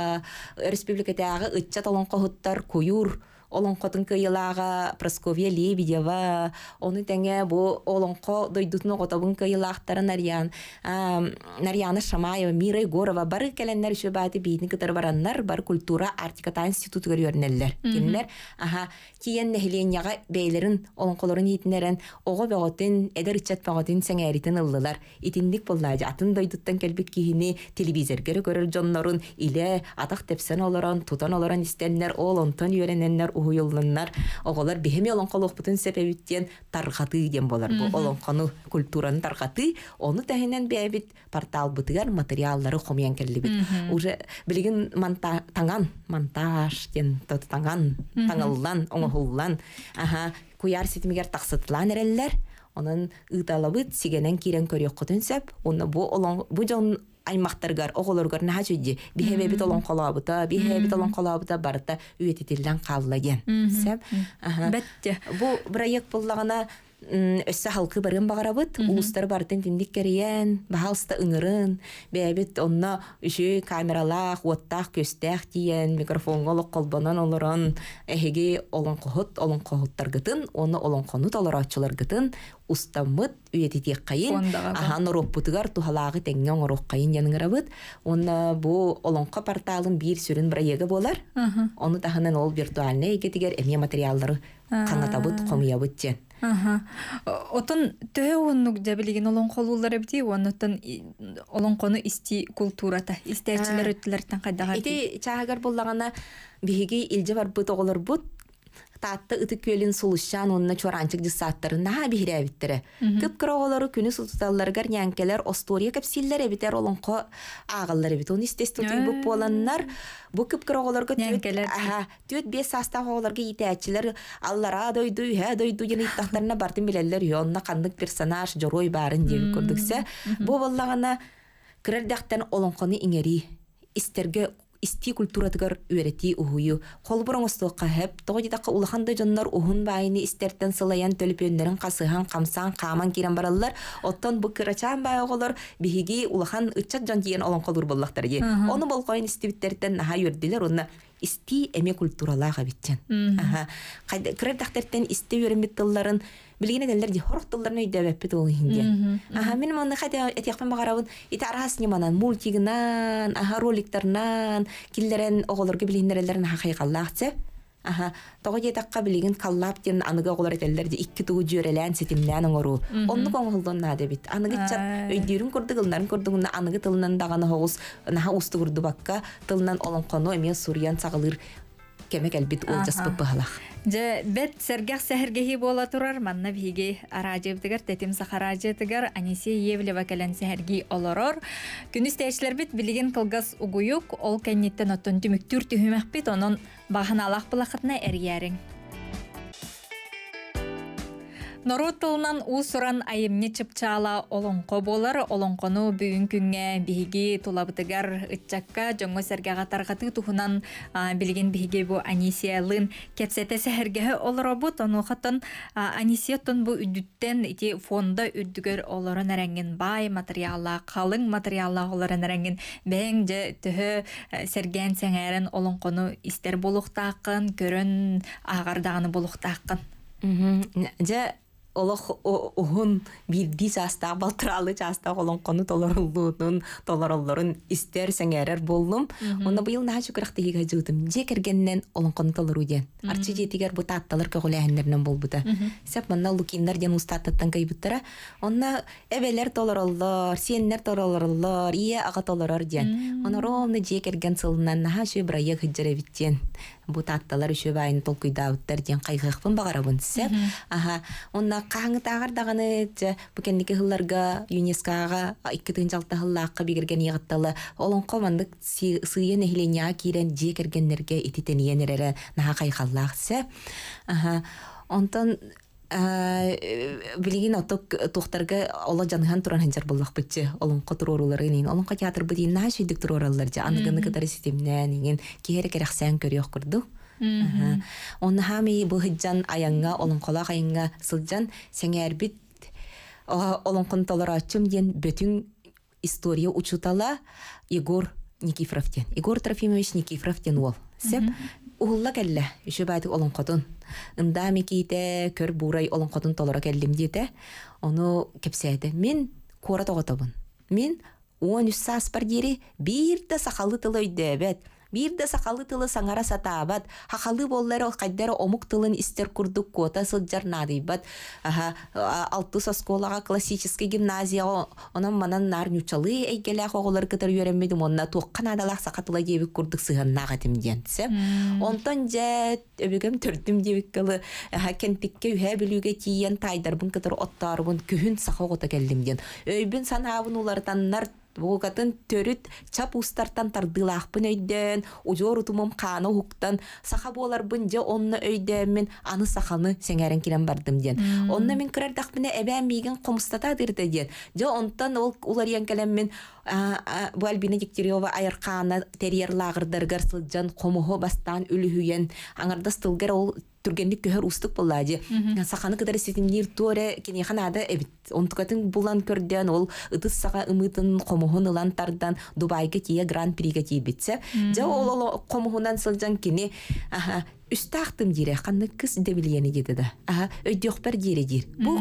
республикатаагы ытчат олонкохоттар куюр олонқотынкы ыйылааға просковья лебедева оны теңе бу олонқо дойдутуну отобункы ыйылаахтары нарьян нарьяна шамаева мира егорова бары келеннер баты биитин кытыр бараннар бар культура артиката институт көрүөрнеллер кинилер аха киен нехиленияга бэйлерин олоңколорун иитинерен ого бөгөтүн эдер иччатпөгөтүн сеңээритин ыллылар итинник буллаажы атын дойдуттан келбит кихини телевизоргер көрөр жоннорун иле атак тепсен олорон тутан олорон истеннер олонтон үйрененнер уйылланнар оғолар биһим ялан қалуқ бүтін себебиттен тарғаты деген болар бу олон қаны культураны тарғаты оны тәһинен бәйбит портал бүтгәр материаллары хомян келди бит уже билеген таңган монтаж ден таңган таңылдан оңолдан аха куяр сетимегер тақсытлан эреллер Онын ыталыбыт сигенен кирен көрөк кутынсап, уны бу олон бу жон аймактаргар оголоргар наха чөйди биһебебит олон колабыта биһебит олон колабыта барыта үйетитиллен каллаген сәм бәтте бу проект буллагана өссө халкы барын багарабыт улустар бартын тиндик кериен баалста ыңырын бэбит онна үшү камералах уоттах көстэх тиен микрофонго олок колбонон олорон олон олонкохот олонкохоттаргытын оны олонконут олорочуларгытын устамыт үйетитиек кайын ахан ороппутугар тухалагы теңге оңорок кайын яныңырабыт онна бу олонко порталын бир сүрүн браега болар оны тахынан ол виртуальный экетигер эмне материалдары каңатабыт комуябыт тиен Аха. Отон төһөнүк дә билеген олон холуулары бити, олон кону исти культурата та, истечилер үтләрдән кайда гарди. чагар буллагана биһиги илҗе бар бут олор бут, таатта ытык күөлүн сулушчаан онна чоранчык дыссааттарын наха бихирээбиттере кып кыроголору күнү сутуталларгар нянкелер остория кепсиллер эбитер олонко аагаллар эбит он естественно буп боланнар бу кып кыроголорго түөт бес состав оголорго итээчилер аллара дойду хэ дойду жана иттактарына бартын билеллер уонна кандык персонаж жорой баарын деп көрдүксе бу боллагана кырардактан олонкону иңери истерге исти культуратыгар үөрәти уһую холбороңостуокка хэп тоҕодитакка улахандай дьоннор уһун баайыны истертен сылайан төлөпөөннөрүн касыһан камсаан қаман кирен бараллар оттон буккырачаан баоголор биһиги улахан ыччат дьон киен олонколур боллахтар gie. Оны bolkoyn istibitterden наха yurdiler оны исти эме культуралага биттен. Аха. Кайда кире тахтертен исти берем биттелларын билгени деллер ди хорохтолларын үйдеп бит ол инде. Аха, мен моны хайда эт яктан багарабыз. Эт арасы неманан мультигинан, аха роликтарнан, киллерен оголорго билинерлерин хакыйкаллахсе. Аха, тоғы жетаққа білеген қаллап ден аныға қолар етелдерді икки туғы Онны қоңғылдың бит. Аныға чат өйдерін көрдік, көрді көрдік, аныға тылынан дағаны хоғыз, наға ұсты көрді баққа, тылынан олон қону әме сұриян сағылыр Кемек альпит ул җаспеп балах. Дә бит Сәргать Сәһергәгее була торар, менә биге Араҗев дигәр тәтем Сәһергәгее дигәр Анися Евлева белән Сәһергәгее алар ор. Күнеш тәҗрибәт бит билгең кылгыз угу юк, ул кеннән тә тон түмәк 4 һүмәк битонн бахан алах Нору тылынан у суран айымне чыпчаала олоңко болар, олоңкону бүгүн күнге биһиги тулабытыгар ытчакка жоңго серге катаргаты тухунан билген биһиги бу Анисия лын кепсете сәһәргеһе олоробут, ону хатын Анисия бу үдүттен ити фонда үрдүгөр олорун нәрәңген бай материалла, қалың материалла олорон нәрәңген бәң же төһө э, серген сәңәрен олоңкону истер болуктаакын, көрөн агардагыны болуктаакын. Же олох уһун билди саастаах балтыраалы чаастаах олонкону толоруллуутун толороллорун истер сеңерер боллум уну быйыл наха чукырахтыыга жуутум же киргеннен олонкону толору диен арчы жетигер бута атталар көгүлээхиннернен болбута сеп манна лукиннар диен устааттаттан кыйбыттара онна эбелер толороллор сиэннер толороллор ие ага толорор диен ону ровно же кирген сылынан наха чуй бырайык хыджеребит диен бу татталар үшөбайын толкуйдаабыттар диэн кайгыахпын багарабын сеп аха онна кааңытаагар даганы букенники хылларга юнескоага икки тыынчалта хыллаакка бигирген ийгытталы олонко мандык сыйын эхиленяа киирен дие кергеннерге ититениенерере наха кайхаллаах сеп аха онтон Э, билигин оток тухтарга ола жаныган туран ханжар буллах бытчы олонко турурулары нин олонко театр быт ин наш идик турураллар жа аныгыны кытары системнен нин кере керехсен көрөх курду онна хами бу хыджан сылжан сеңер бит олонкон толора ачым ден бөтін история учутала Егор Никифоровтен. Егор Трофимович Никифоровтен ол. Сеп, Уһулла кэллэ, еще бәді олың қотын. Ындамы кейте, көр бурай олың қотын толыра кәллім дейті. Оны кепсәді. Мен қора тоғытабын. Мен 13 сас бір дері, бір сақалы сақалы өйді бәді. Бирде сақалы тылы саңара сатаабат, хақалы боллары ол қайдары омук тылын истер курдук кота Аха, Алты сосколаға классический гимназия онан манан нар нючалы әйгелі оғылар кітір үйренмедім, онна тоққан адалақ сақатыла дебік курдук сығыннаға демденсе. Онтан жәт өбігім түрдім дебік кілі кентікке үйә білуге тиен тайдарбын кітір оттарбын күхін сақау қота келдімден. Өйбін санабын олардан нар Бұғығатын төріт чап ұстартан тардылақпын өйден, ұжор ұтымым қаны ұқтан, сақа бүн же онны өйдемін, аны сақаны сәңәрін келем бардым ден. Онны мен кірардақпіне әбәм мейген қомыстатадыр ден. Же онтан ол ұлар еңкелеммен Буальбина Дегтярева айырқаны терьер лағырдыргар сылджан қомығы бастан үліхуен. Аңырда стылгер ол көр ұстық болады. Сақаны саханы кыдары сетиннир туоре кенехан ада эбит онтукатын булан көрден ол ытыс саға ымытын комухун ылан тардан дубайга кие гран прига тиебитсе Жау ол ол комухунан сылжан кини аха үстақтым дире қанны кыс дебилиени дедеді аха өйдөхпер дире дир бу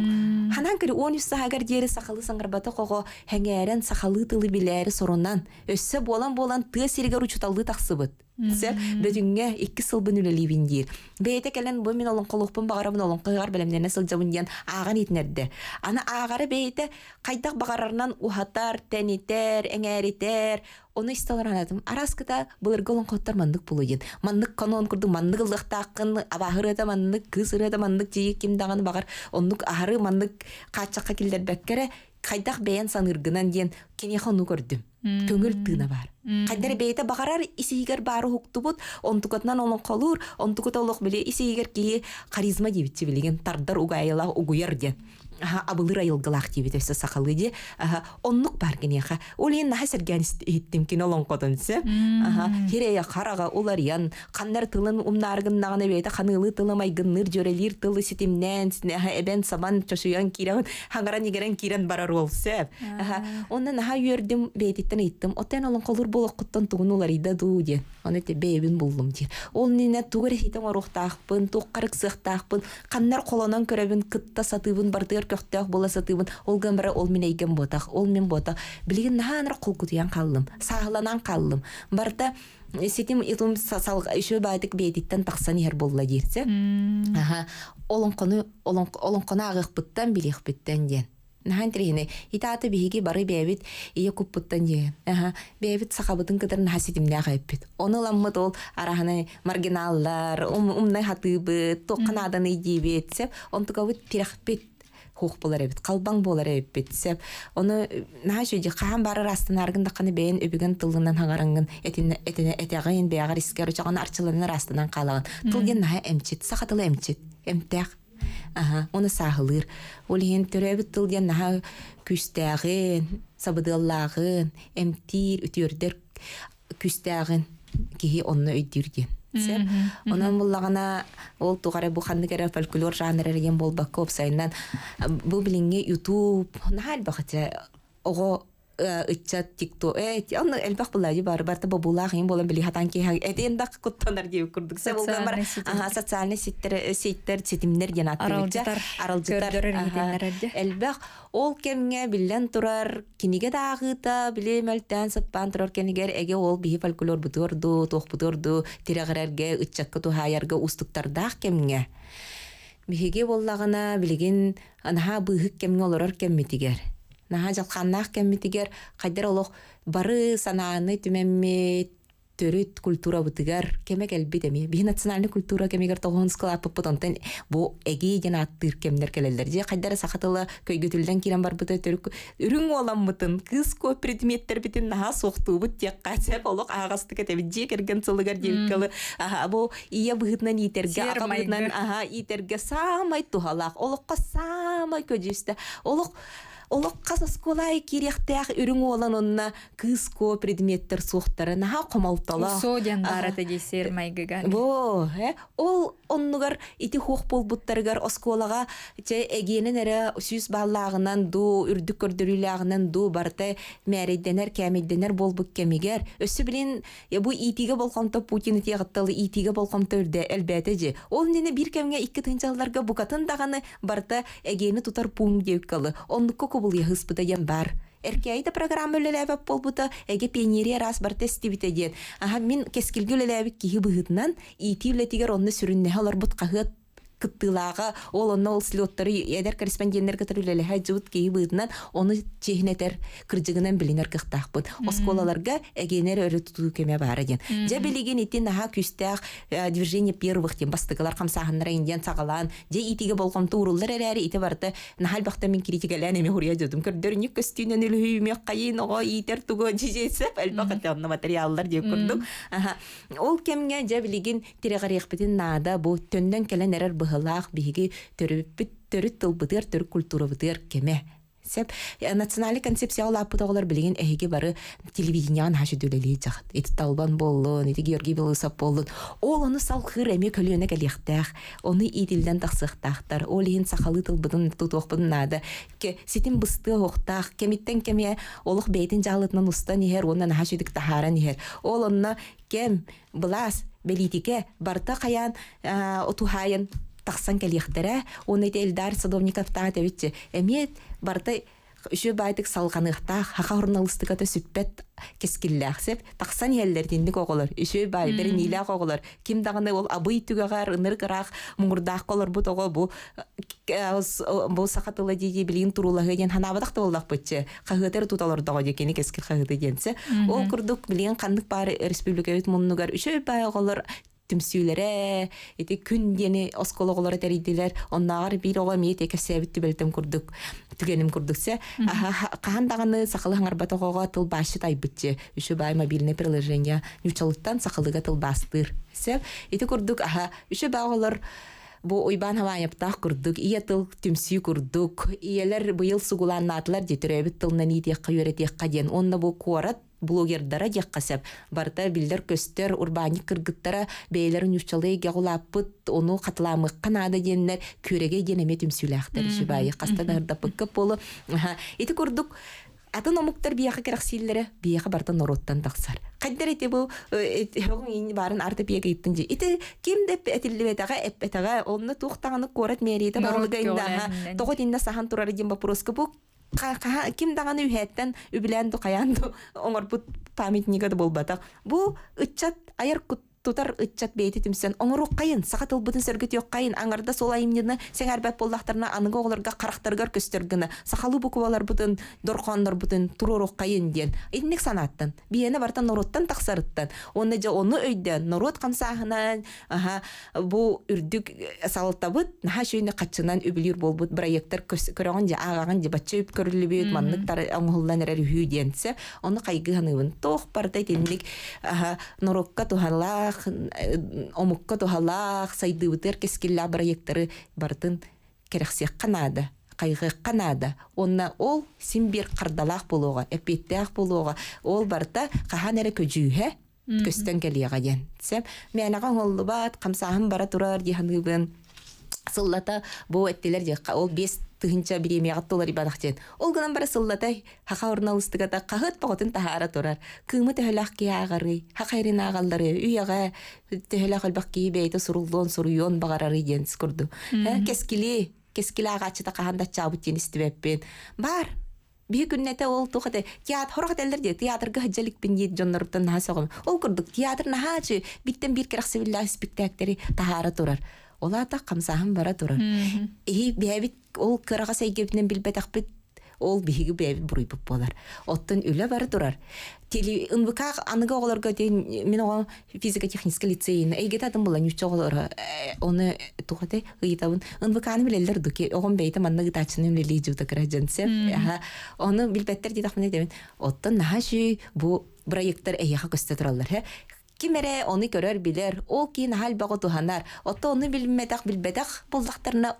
ханан кири он үс сагар дире сахалы саңарбата кого хеңерен сахалы тылы билери сороннан өссө болан болан ты сиригер учуталды таксыбыт сер бөтүнгө икки сылбын үлеливин дир бейте келен бу мен олон колукпун багарабын олон кыйгар белемнене сылжабын диен аган итнерде ана ағары бейте қайтақ багарарынан ухатар тенитер эңеритер оны исталаран атым араскыта былыргылын коттар мандык булуйын мандык канон курду мандык ылдыктаккын абахырыда мандык кысырыда мандык бағар ким даган багар оннук ары мандык качакка килдер бәккере кайдак бәян саныргынан диен ону көрдүм көңіл тына бар кайдар бейте бағарар исигер бары хуктубут онтукотнан олон колур онтукот олох биле исигер кии харизма дебитчи билеген тардар угайла угуяр абылыр айыл галах тебе тесе сахалы де оннук бар генеха улин наха серган иттим кино лон котонсе керей қараға олар ян қандар тылын умнаргын нагына бейте қанылы тылымай гынныр жөрелир тылы ситимнен синеха эбен сабан чошуян кирен хангара нигерен кирен барар болсе аха онна наха юрдим бейтиттен иттим отен олон колур болок куттан тугун улар ида де оны те бейбин булдым де ол нине тугар хитен орухтахпын тук карык сыхтахпын каннар колонан көрөбүн сатыбын бардыр көхтөх боласатыбын ол гамбара ол мен екен ботах ол мен ботах билигин наханыр кулкутуян каллым сааланан каллым барда э, сетим итум салык ишө байдык бейтиттен тахсан ер болла дирсе аха олон кону олон олон кона агык биттен билих биттен ден нахан трихине итаты биһиги бары бэбит ие куппуттан дие аха бэбит сахабытын кытырын хаситимне хайппит ону ламмыт ол араханы маргиналлар умны хатыбы токканаданы дибит сеп онтугабыт тирахпит хух болар эбит қалбаң болар эбит сеп оны наха жүйде қаһан барыр астынаргын дақаны бейін үбігін тылынан хаңарыңын этеғайын бейағар искер ұчаған арчылынын астынан қалаған тылген наха эмчит сақатылы эмчит эмтәқ аха оны сағылыр ол ен төрәбіт тылген наха күстәғын сабыдыллағын эмтир үтөрдер күстәғын кихи онны өйдүрген сеп онан буллагана ол тугары бу ханныкара фольклор жанры реген болбакка опсайынан э, бу билинге ютуб нахал бахатя ого ытчат тикто э элбах бар барта бабулах болан били хатан ки этен дак куттанар дип курдук се болган бар сеттер сеттер элбах ол кемге билен турар киниге дагыта биле мөлтен сыппан турар кенигер эге ол бии фольклор бутурду тох бутурду тирегерге ытчакка тухаярга устуктардах кемге биһиге боллагына билигин анха кемге кеммитигер наһаа жалханнаах кэммитигер хайдер олох бары санааны түмэмми төрүт культура бутыгар кемек элбит эми бии национальный культура кемегер толгонскалаппыппыт онтон бу эги жана аттыыр кемдер келелдер же кайдары сахатылы көйгөтүлден кирен барбыты төрүк үрүң оламмытын кыз көп предметтер битин наха соктуубут тиякка сеп олок агастык этебит же керген сылыгар дебикалы аха бу ия быытынан итерге аа быытынан аха итерге саамай тухалаак олокко самай көжүстө олок олоққас осколай кирехтәх үрүң күз ко предметтер суқтары наха комалтала. Соден барата десер майгыган. Бо, э, ол оннугар ити хух болбуттаргар осколаға те эгенен эре сүз баллағынан ду үрдік көрдірілағынан ду барта мәриденер кәмиденер болбук Өсі Өсү билен э, бу итиге болгон топ Путин тегатталы итиге болгон төрдө әлбәті же. Ол нені бір кемге 2 тынчаларга букатын дағаны барта эгени тұтар пум деп калы кубулыйыхыс бутайан бар. айда программа бол болбута, әге пенерия раз бар тестивите ден. Аха, мин кескілгі үлеләбік кейі бұғытынан, иті үлетігер онны сүрінне алар ғыт кыттылаага ол онна ол слеттары эдер корреспонденттер кытырүлелеха жыбыт кии быытынан ону чехнетер кырдыгынан билинер кыхтаахпыт осколаларга эгенер өрө тутуу кеме баара диен жа билиген итин аха күстээх э, движение первых ден бастыгылар хамсаахыннара индиан сагалаан же итиге болгомту уруллар эрээри ити барыта нахал бахта мен критикалаан эме хурия жодум көрдөрүнүк көстүүнөн үлүүмек кайын ого итер туго жижесеп элбаката онна материалдар деп көрдүк ол кемге жа билигин тирегарыахпытин наада бу төндөн келен эрер бы быһылаах биһиги төрүппүт төрүт тылбытыар төрүк культурабытыар кеме сеп э, национальный концепция лаппыта олар билигин эһиги бары телевидениеан хаши дүлели жахат эти талбан боллун эти георгий белоусов боллун ол оны салқыр эми көлүөнө кэлиэхтээх ону идилден тахсыхтаахтар ол иһин сахалы тылбытын тутуохпутун наада ситин бысты охтаах кемиттен кеме олох бейтин жалытынан устан иһер онан хашидик тахаран иһер ол онно кем былас белитике барта каян э, отухайын тақсан кәліқтері, оны те Эльдар Садовников таңат әбітті. Әмет барты үші байтық салғанықта хаха орналыстыға да сүппет кескілләқ сеп, тақсан елдердендік оғылыр, үші бай, бір нейләқ оғылыр, кем дағыны ол абый түгіғар, ыныр қырақ, мұңырдақ қолыр бу э, бу бұл бұл сақатылы дейде білген тұрулығы ден ханабадақ та олдақ бұтчы, қағытыр тұталыр дұға декені кескіл қағыты Ол күрдік білген қандық бар республика өт мұнығар, үш бай оғылыр, түмсүйлере эти күн диэни оскологолор этерийдилер оннаагар биир ола миэт экесээбитти белтем курдук түгеним курдуксе кахан даганы тыл башы тайбытчы үшү бай мобильный приложение нючалыттан сакалыга бастыр сеп эти курдук аха үшү баоголор бу уйбан хаваяптах курдук ия тыл түмсүү курдук иялер быйыл сугуланнаатылар детүрөбүт тылнан иитиэкка үөретиэкка қаден. онна бу куорат блогердара дияққасап барта билдер көстер урбаник кыргыттара бәйлерін үчалай гәғулаппыт оны қатыламыққа нады дегендер көреге денеме түмсүләқтер жібайы қастан ардапы көп болы еті көрдік атын омуктар бияха керексиллере бияха бартан ороттан таксар каддер эти бу хогун э, ини барын арты бияга иттин же ити ким деп этиллебе тага эппе тага онны тухтаганы корат мерита барылгайында тогот инна сахан турар дим вопроска бу ким даганы үһәттен үбіләнду каянду оңорбут памятнигады болбатак бу ыччат аяр кут тутар ытчат бейтитимсен оңору кайын сагат ылбытын сергит yok кайын аңарда сол айымнина сен арбат болдактарына аныга огларга карактаргар көстергіні сахалы буквалар бутын доркондар бутын турурук кайын диен инник санаттан биене барта нороттан таксарыттан онны же онны өйдөн норот камсаахынан аға бу үрдүк э, салытабыт наха шүйне катчынан үбүлүр болбут проекттер көрөгөн же агагын же батча үп көрүлүбүт манныктар оңулдан э, эрер хүү диенсе оны кайгы ханыбын тох бардай тенник аха норокка тухалар Э, Омыққа омукка сайды сайдыбытыр кескилле проекттары бартын керексе канада кайгы канада онна ол симбир кардалаах болуға, эппеттеах болуға, ол барта кахан эре көжүүһэ көстөн келиэҕэ диэн мен миэнэҕэ оҥоллубаат хамсааһын бара турар диэханыбын сыллата бу эттелер же ол бес тыһынча бир эмиягат толар ибадах ден ол гынан бара сыллата хаха орналыстыгата кахыт поготун тахара турар кыымы төһөлах киягары хакайрин агаллары үйага төһөлах өлбак киибейте сурулдон суруйон багарары ден скурду кескили кескили агачыта каханда чабыт ден истибеппен бар бии күннете ол тухате театр хорохат элдер де театрга хаджаликпин ет жонноруптан наха ол курдук театр нахачы биттен бир керах сибилла спектактери тахара турар олата камсаһын бара тура. Ий бәбит ул кырага сәйгебнән билбәтәх бит. Ул биһиге бәби бурый бу булар. Оттан үлә бара турар. Теле НВК аныга оларга дин мен оган физика техника лицейен әйгәтә дә була нүчәгәләре. Оны тугыта гыйтабын НВК аны беләләр дә ки огын бәйтә мәндә гыйтачын үлә ли җыта кара дәнсе. оттон аны билбәттер дидәхмәдә дә. Оттан нәһәш бу проектлар әйгә хәкәстә тораллар. кимере ону көрөр билер, ол кийин хал бого туханар, отто оны билметак билбетак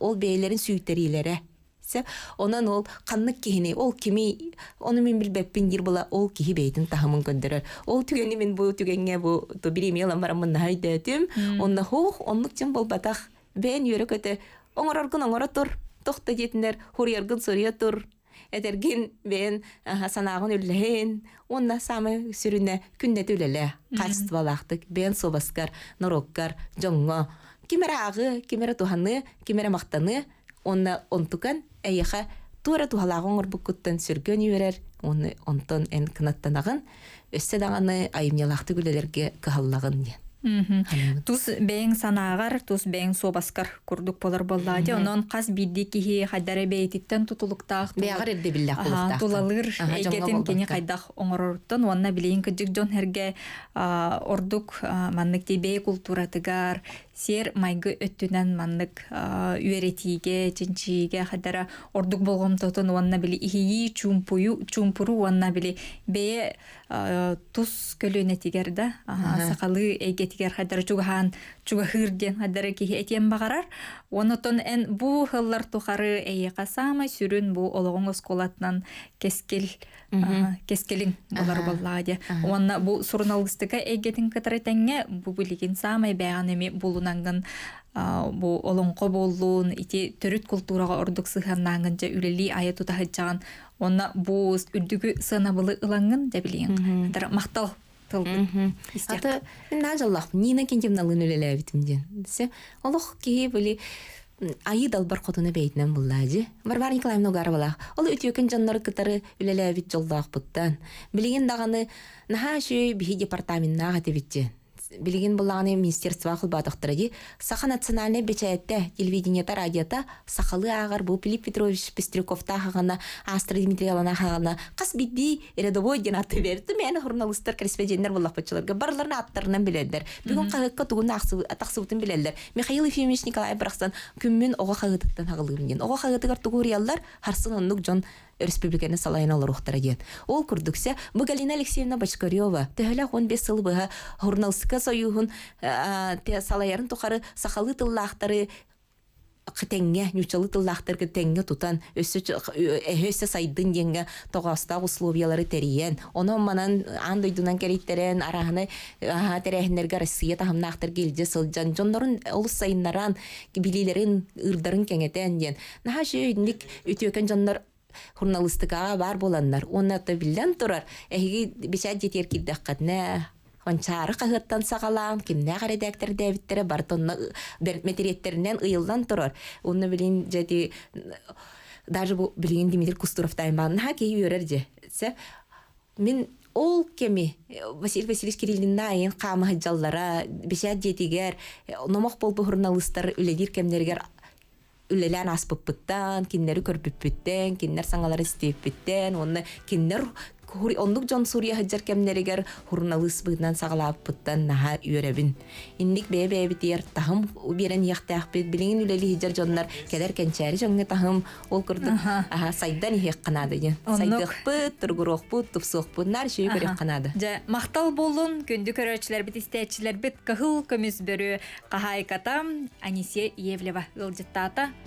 ол бейлерин сүйтерилере. Се онан ол каннык кихини, ол кими, оны мен билбеппин ир була, ол кихи бейтин тахамын көндөрөр. Ол түгени мен бу түгенге бу то бири мелам барамын хайды тим, онна хух, онлук тим болбатак. Бен йөрөкөтө оңороргун оңоротур, тохта жетинер, хурияргын сория тур, этерген ә, бен санаагын үллэһин онна самы сүрүнэ күннет үлеле качествалахтык бен собаскар нороккар жоңго кимере ағы, кимере туханы кимере мактаны онна онтукан эйеха тура тухалагын орбуккуттан сүргөн үйөрер оны онтон эн кынаттанагын өссе даганы айымнялахты күлелерге кыхаллагын Тус бэйн санагар, тус бэйн собаскар курдук болар болла. Де онон каз бидди кихи хадары бейтиттен тутулуктах. Беагар ирди билля кулуктах. Тулалыр эйгетин кени кайдах оңорорутон. Уанна билейн кыджик жон херге ордук маннык тибей культура тыгар, сер майгы өттүнен маннык үэретиге чинчиге хадара ордук болған тотын уанна били ихии чумпую чумпуру уанна били бее тус көлүнө тигер да сакалы эйге тигер хадара чугахан чуга хадара кихи этиен багарар онотон эн бу хыллар тухары эйека самай сүрүн бу ологоң осколатынан кескел кескелин болар боллаа де уанна бу сурналгыстыка эйгетин кытары теңе бу билигин самай бэян эми булуна сыханнангын бу олонко боллун ити төрүт культурага ордук сыханнангын же үлели ая тутахыджаган онна бу үрдүгү сынабылы ылаңын да билиң атар мактал ата нажаллах нина кендемналын үлелебитимден десе олох кии били айы далбар котуна бейтинен же варвара николаевна угарова ол үтүөкүн жаннары кытары үлелебит жолдоокбуттан билигин даганы наха шүй бихи департаментнага тебитчен билигин буланы министерство кылбадыктыр ди саха национальный печатьте телевидениета радиота сахалы агар бу Пилип Петрович та хагана Астра Дмитриевна хагана кас бидди рядовой ген атты берди мен журналисттер корреспонденттер буллак бачыларга барларына аттарынан биледер бүгүн кагыкка тугуна атаксыбытын биледер Михаил Ефимович николай брахсан күммүн ого кагытыктан Оға ого кагытыгар тугу харсын оннук жон республиканы салайын рухтара ден. Ол күрдіксе, Бұ Галина Алексеевна Бачкарева, түхілі 15 сыл бұға журналистика сойуғын салайарын тұқары сақалы тыллақтары кытенге нючалы тыллахтар сайдың тутан өсө ә, сайдын денге тогоста условиялары териен оно манан андойдунан кериттерен арахны терехнерге россия ақтар келже сылжан жондорун олус сайыннаран билилерин ырдарын кеңетен ден наха жүйдик үтөкен жондор журналистикага бар боланнар онната билден турар эһиги бича жетер килдәккәтне ончары кахыттан сагалам кимне редактор дәбиттере бар тонна ыйылдан турар уны билин жети даже бу билин Дмитрий Кустуров тайман хаки се мин ол кеми э, Василий Васильевич Кириллинна айын қамы жаллара бешәт жетигер э, номок болбу журналисттар үледир кемнергер үлелән аспыппыттан, киннери көрпүппүттен, киннер саңалары истеппиттен, онны киннер хури ондук жон сурия хаджар кемнеригер хурналыс быгынан сагалааппыттан нахар үйөрөбүн индик бээбээбитиер тахым уберен бит билигин үлели хиджар жоннар кедер кенчээри жоңге тахым ол курдук сайдан ихек канады ген сайдыкпыт тургурокпут тупсуокпут нар шүй көрек канады жа мактал болун күндү көрөөчүлер бит истээчилер бит кыхыл көмүс бөрү кахайкатам анисе евлева ылжыттаата